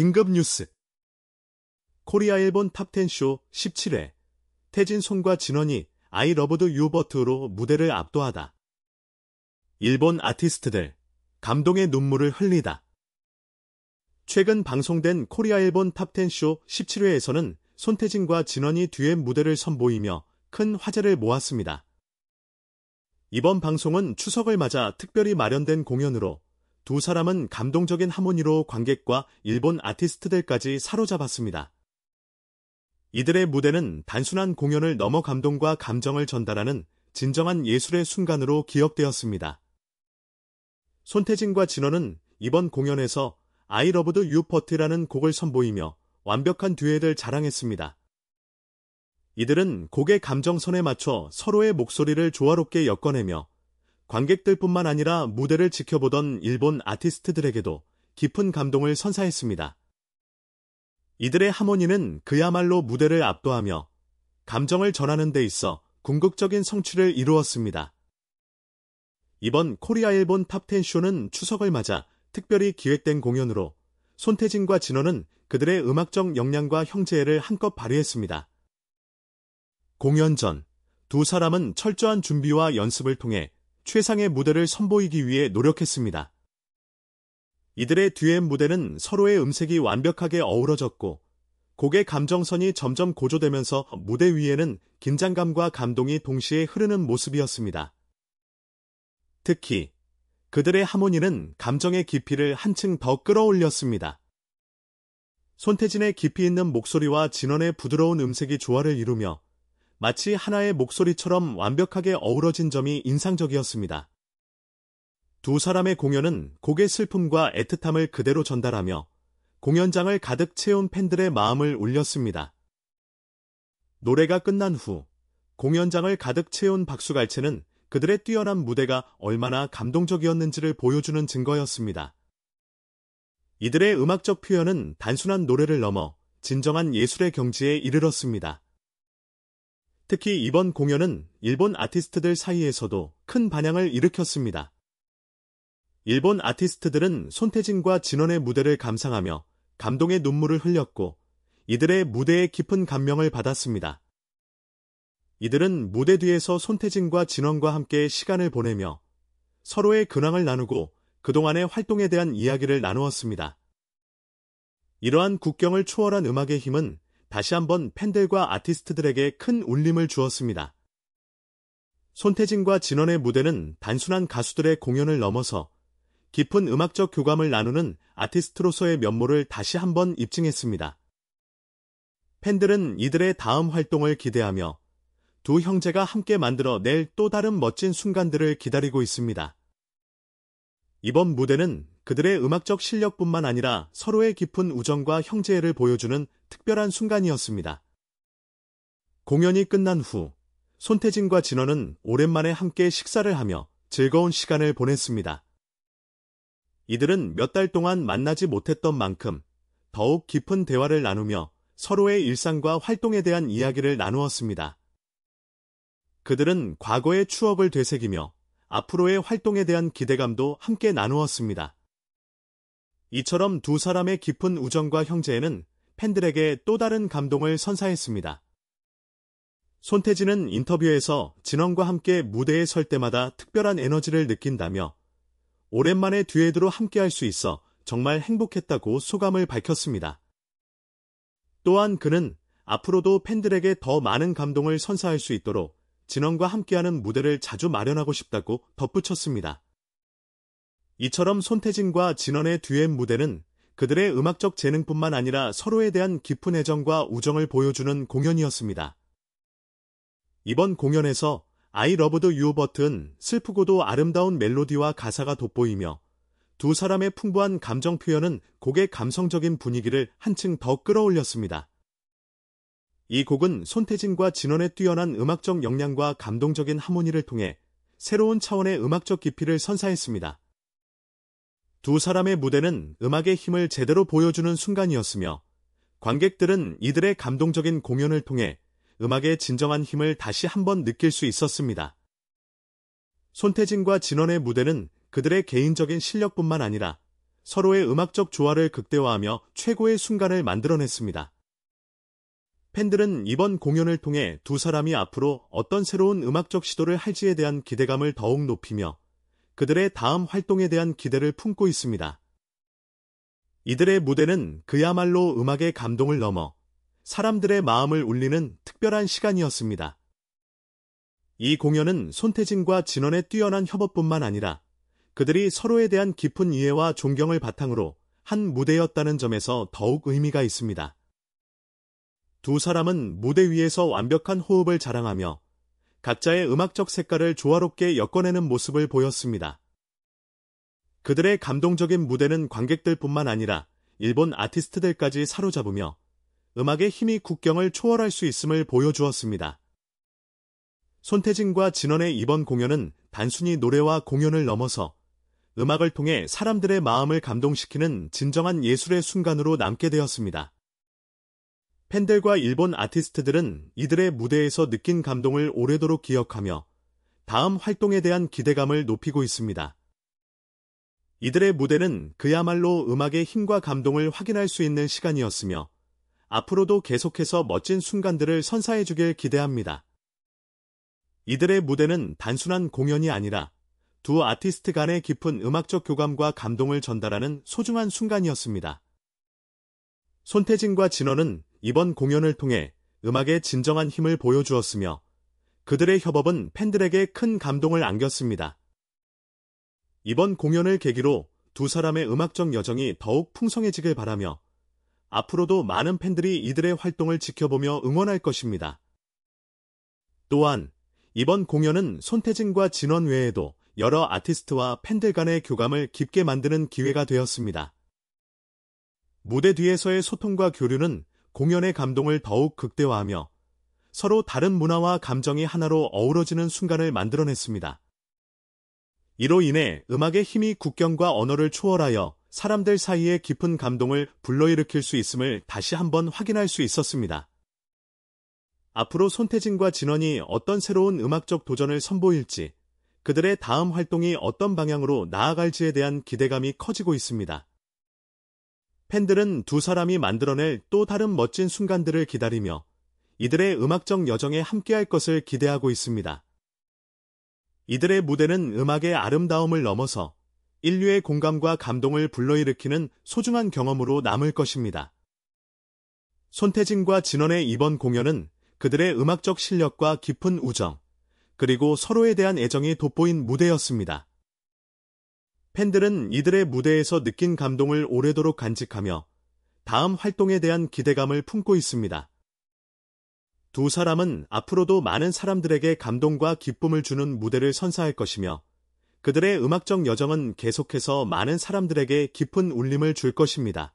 긴급 뉴스 코리아 일본 탑텐쇼 17회 태진손과 진원이 아이 러브드 유버트로 무대를 압도하다. 일본 아티스트들 감동의 눈물을 흘리다. 최근 방송된 코리아 일본 탑텐쇼 17회에서는 손태진과 진원이 뒤에 무대를 선보이며 큰 화제를 모았습니다. 이번 방송은 추석을 맞아 특별히 마련된 공연으로 두 사람은 감동적인 하모니로 관객과 일본 아티스트들까지 사로잡았습니다. 이들의 무대는 단순한 공연을 넘어 감동과 감정을 전달하는 진정한 예술의 순간으로 기억되었습니다. 손태진과 진원은 이번 공연에서 I Loved You But라는 곡을 선보이며 완벽한 듀엣을 자랑했습니다. 이들은 곡의 감정선에 맞춰 서로의 목소리를 조화롭게 엮어내며 관객들뿐만 아니라 무대를 지켜보던 일본 아티스트들에게도 깊은 감동을 선사했습니다. 이들의 하모니는 그야말로 무대를 압도하며 감정을 전하는 데 있어 궁극적인 성취를 이루었습니다. 이번 코리아 일본 탑10 쇼는 추석을 맞아 특별히 기획된 공연으로 손태진과 진원은 그들의 음악적 역량과 형제애를 한껏 발휘했습니다. 공연 전 두 사람은 철저한 준비와 연습을 통해 최상의 무대를 선보이기 위해 노력했습니다. 이들의 듀엣 무대는 서로의 음색이 완벽하게 어우러졌고 곡의 감정선이 점점 고조되면서 무대 위에는 긴장감과 감동이 동시에 흐르는 모습이었습니다. 특히 그들의 하모니는 감정의 깊이를 한층 더 끌어올렸습니다. 손태진의 깊이 있는 목소리와 진원의 부드러운 음색이 조화를 이루며 마치 하나의 목소리처럼 완벽하게 어우러진 점이 인상적이었습니다. 두 사람의 공연은 곡의 슬픔과 애틋함을 그대로 전달하며 공연장을 가득 채운 팬들의 마음을 울렸습니다. 노래가 끝난 후 공연장을 가득 채운 박수갈채는 그들의 뛰어난 무대가 얼마나 감동적이었는지를 보여주는 증거였습니다. 이들의 음악적 표현은 단순한 노래를 넘어 진정한 예술의 경지에 이르렀습니다. 특히 이번 공연은 일본 아티스트들 사이에서도 큰 반향을 일으켰습니다. 일본 아티스트들은 손태진과 진원의 무대를 감상하며 감동의 눈물을 흘렸고 이들의 무대에 깊은 감명을 받았습니다. 이들은 무대 뒤에서 손태진과 진원과 함께 시간을 보내며 서로의 근황을 나누고 그동안의 활동에 대한 이야기를 나누었습니다. 이러한 국경을 초월한 음악의 힘은 다시 한번 팬들과 아티스트들에게 큰 울림을 주었습니다. 손태진과 진원의 무대는 단순한 가수들의 공연을 넘어서 깊은 음악적 교감을 나누는 아티스트로서의 면모를 다시 한번 입증했습니다. 팬들은 이들의 다음 활동을 기대하며 두 형제가 함께 만들어낼 또 다른 멋진 순간들을 기다리고 있습니다. 이번 무대는 그들의 음악적 실력뿐만 아니라 서로의 깊은 우정과 형제애를 보여주는 특별한 순간이었습니다. 공연이 끝난 후 손태진과 진원은 오랜만에 함께 식사를 하며 즐거운 시간을 보냈습니다. 이들은 몇 달 동안 만나지 못했던 만큼 더욱 깊은 대화를 나누며 서로의 일상과 활동에 대한 이야기를 나누었습니다. 그들은 과거의 추억을 되새기며 앞으로의 활동에 대한 기대감도 함께 나누었습니다. 이처럼 두 사람의 깊은 우정과 형제에는 팬들에게 또 다른 감동을 선사했습니다. 손태진은 인터뷰에서 진원과 함께 무대에 설 때마다 특별한 에너지를 느낀다며 오랜만에 듀엣으로 함께할 수 있어 정말 행복했다고 소감을 밝혔습니다. 또한 그는 앞으로도 팬들에게 더 많은 감동을 선사할 수 있도록 진원과 함께하는 무대를 자주 마련하고 싶다고 덧붙였습니다. 이처럼 손태진과 진원의 듀엣 무대는 그들의 음악적 재능뿐만 아니라 서로에 대한 깊은 애정과 우정을 보여주는 공연이었습니다. 이번 공연에서 아이 러브드 유버트는 슬프고도 아름다운 멜로디와 가사가 돋보이며 두 사람의 풍부한 감정 표현은 곡의 감성적인 분위기를 한층 더 끌어올렸습니다. 이 곡은 손태진과 진원의 뛰어난 음악적 역량과 감동적인 하모니를 통해 새로운 차원의 음악적 깊이를 선사했습니다. 두 사람의 무대는 음악의 힘을 제대로 보여주는 순간이었으며 관객들은 이들의 감동적인 공연을 통해 음악의 진정한 힘을 다시 한번 느낄 수 있었습니다. 손태진과 진원의 무대는 그들의 개인적인 실력뿐만 아니라 서로의 음악적 조화를 극대화하며 최고의 순간을 만들어냈습니다. 팬들은 이번 공연을 통해 두 사람이 앞으로 어떤 새로운 음악적 시도를 할지에 대한 기대감을 더욱 높이며 그들의 다음 활동에 대한 기대를 품고 있습니다. 이들의 무대는 그야말로 음악의 감동을 넘어 사람들의 마음을 울리는 특별한 시간이었습니다. 이 공연은 손태진과 진원의 뛰어난 협업뿐만 아니라 그들이 서로에 대한 깊은 이해와 존경을 바탕으로 한 무대였다는 점에서 더욱 의미가 있습니다. 두 사람은 무대 위에서 완벽한 호흡을 자랑하며 각자의 음악적 색깔을 조화롭게 엮어내는 모습을 보였습니다. 그들의 감동적인 무대는 관객들뿐만 아니라 일본 아티스트들까지 사로잡으며 음악의 힘이 국경을 초월할 수 있음을 보여주었습니다. 손태진과 진원의 이번 공연은 단순히 노래와 공연을 넘어서 음악을 통해 사람들의 마음을 감동시키는 진정한 예술의 순간으로 남게 되었습니다. 팬들과 일본 아티스트들은 이들의 무대에서 느낀 감동을 오래도록 기억하며 다음 활동에 대한 기대감을 높이고 있습니다. 이들의 무대는 그야말로 음악의 힘과 감동을 확인할 수 있는 시간이었으며 앞으로도 계속해서 멋진 순간들을 선사해주길 기대합니다. 이들의 무대는 단순한 공연이 아니라 두 아티스트 간의 깊은 음악적 교감과 감동을 전달하는 소중한 순간이었습니다. 손태진과 진원은 이번 공연을 통해 음악의 진정한 힘을 보여주었으며 그들의 협업은 팬들에게 큰 감동을 안겼습니다. 이번 공연을 계기로 두 사람의 음악적 여정이 더욱 풍성해지길 바라며 앞으로도 많은 팬들이 이들의 활동을 지켜보며 응원할 것입니다. 또한 이번 공연은 손태진과 진원 외에도 여러 아티스트와 팬들 간의 교감을 깊게 만드는 기회가 되었습니다. 무대 뒤에서의 소통과 교류는 공연의 감동을 더욱 극대화하며 서로 다른 문화와 감정이 하나로 어우러지는 순간을 만들어냈습니다. 이로 인해 음악의 힘이 국경과 언어를 초월하여 사람들 사이에 깊은 감동을 불러일으킬 수 있음을 다시 한번 확인할 수 있었습니다. 앞으로 손태진과 진원이 어떤 새로운 음악적 도전을 선보일지, 그들의 다음 활동이 어떤 방향으로 나아갈지에 대한 기대감이 커지고 있습니다. 팬들은 두 사람이 만들어낼 또 다른 멋진 순간들을 기다리며 이들의 음악적 여정에 함께할 것을 기대하고 있습니다. 이들의 무대는 음악의 아름다움을 넘어서 인류의 공감과 감동을 불러일으키는 소중한 경험으로 남을 것입니다. 손태진과 진원의 이번 공연은 그들의 음악적 실력과 깊은 우정, 그리고 서로에 대한 애정이 돋보인 무대였습니다. 팬들은 이들의 무대에서 느낀 감동을 오래도록 간직하며 다음 활동에 대한 기대감을 품고 있습니다. 두 사람은 앞으로도 많은 사람들에게 감동과 기쁨을 주는 무대를 선사할 것이며 그들의 음악적 여정은 계속해서 많은 사람들에게 깊은 울림을 줄 것입니다.